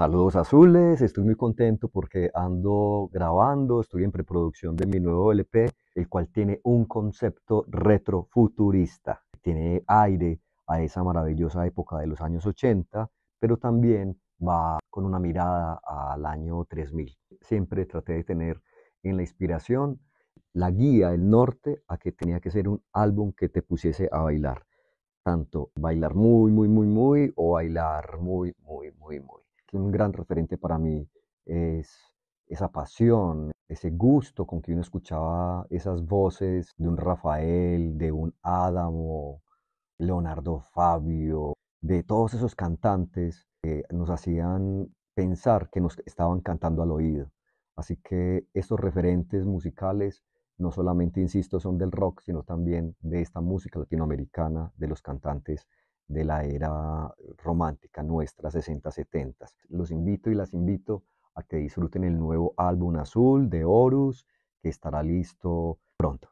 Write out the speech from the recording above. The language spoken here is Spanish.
Saludos azules, estoy muy contento porque ando grabando, estoy en preproducción de mi nuevo LP, el cual tiene un concepto retrofuturista, tiene aire a esa maravillosa época de los años 80, pero también va con una mirada al año 3000. Siempre traté de tener en la inspiración la guía, el norte, a que tenía que ser un álbum que te pusiese a bailar, tanto bailar muy, muy, muy, muy o bailar muy, muy, muy, muy un gran referente para mí es esa pasión, ese gusto con que uno escuchaba esas voces de un Rafael, de un Adamo, Leonardo Fabio, de todos esos cantantes que nos hacían pensar que nos estaban cantando al oído. Así que estos referentes musicales no solamente, insisto, son del rock, sino también de esta música latinoamericana, de los cantantes de la era romántica nuestra 60-70. Los invito y las invito a que disfruten el nuevo álbum azul de Horus que estará listo pronto.